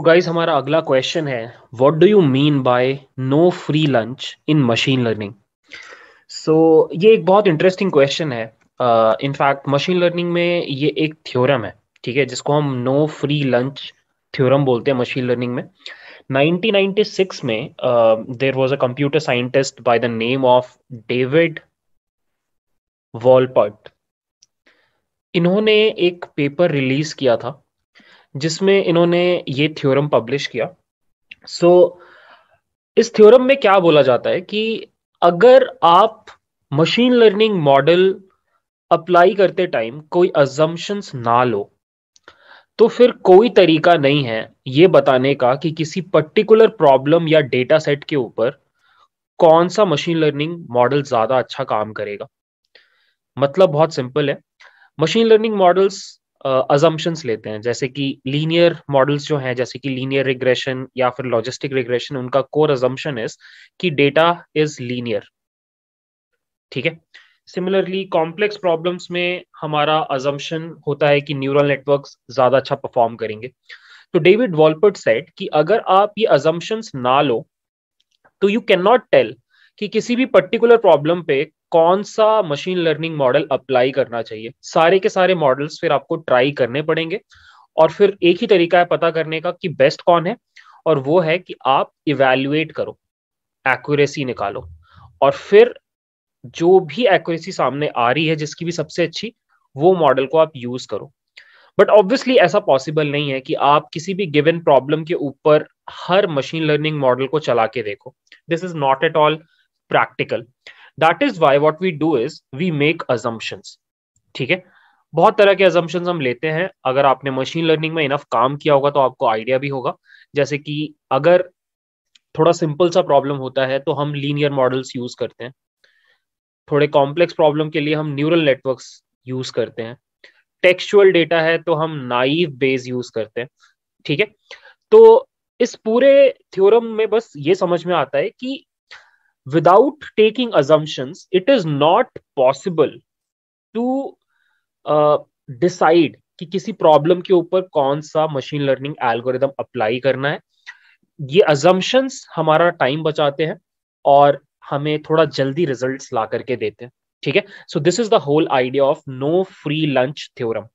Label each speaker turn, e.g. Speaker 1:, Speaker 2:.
Speaker 1: तो गाइस हमारा अगला क्वेश्चन है what do you mean by no free lunch in machine learning so ये एक बहुत इंटरेस्टिंग क्वेश्चन है इनफैक्ट मशीन लर्निंग में ये एक थ्योरम है ठीक है जिसको हम नो फ्री लंच थ्योरम बोलते हैं मशीन लर्निंग में 1996 में there was a computer scientist by the name of David Wolpert इन्होंने एक पेपर रिलीज किया था जिसमें इन्होंने ये थ्योरम पब्लिश किया सो so, इस थ्योरम में क्या बोला जाता है कि अगर आप मशीन लर्निंग मॉडल अप्लाई करते टाइम कोई अजम्पन्स ना लो तो फिर कोई तरीका नहीं है ये बताने का कि किसी पर्टिकुलर प्रॉब्लम या डेटा सेट के ऊपर कौन सा मशीन लर्निंग मॉडल ज़्यादा अच्छा काम करेगा मतलब बहुत सिंपल है मशीन लर्निंग मॉडल्स अजम्पन्स लेते हैं जैसे कि लीनियर मॉडल्स जो हैं जैसे कि लीनियर रिग्रेशन या फिर लॉजिस्टिक रिग्रेशन उनका कोर अजम्पन इज कि डेटा इज लीनियर ठीक है सिमिलरली कॉम्प्लेक्स प्रॉब्लम्स में हमारा अजम्पन होता है कि न्यूरल नेटवर्क ज्यादा अच्छा परफॉर्म करेंगे तो डेविड वॉल्पर्ट सेट कि अगर आप ये अजम्पन्स ना लो तो यू कैन नॉट टेल कि किसी भी पर्टिकुलर प्रॉब्लम पे कौन सा मशीन लर्निंग मॉडल अप्लाई करना चाहिए सारे के सारे मॉडल्स फिर आपको ट्राई करने पड़ेंगे और फिर एक ही तरीका है पता करने का कि बेस्ट कौन है और वो है कि आप इवेल्युएट करो एक्यूरेसी निकालो और फिर जो भी एक्यूरेसी सामने आ रही है जिसकी भी सबसे अच्छी वो मॉडल को आप यूज करो बट ऑब्वियसली ऐसा पॉसिबल नहीं है कि आप किसी भी गिवन प्रॉब्लम के ऊपर हर मशीन लर्निंग मॉडल को चला के देखो this is not at all practical that is why what we do is we make assumptions ठीक है बहुत तरह के assumptions हम लेते हैं अगर आपने मशीन लर्निंग में इनफ काम किया होगा तो आपको आइडिया भी होगा जैसे कि अगर थोड़ा सिंपल सा प्रॉब्लम होता है तो हम लीनियर मॉडल्स यूज करते हैं थोड़े कॉम्प्लेक्स प्रॉब्लम के लिए हम न्यूरल नेटवर्क्स यूज करते हैं टेक्सुअल डेटा है तो हम नाइव बेस यूज करते हैं ठीक है तो इस पूरे थ्योरम में बस ये समझ में आता है कि without taking assumptions, it is not possible to uh, decide कि किसी प्रॉब्लम के ऊपर कौन सा मशीन लर्निंग एल्गोरिदम अप्लाई करना है ये अजम्पन्स हमारा टाइम बचाते हैं और हमें थोड़ा जल्दी रिजल्ट्स ला करके देते हैं ठीक है so this is the whole idea of no free lunch theorem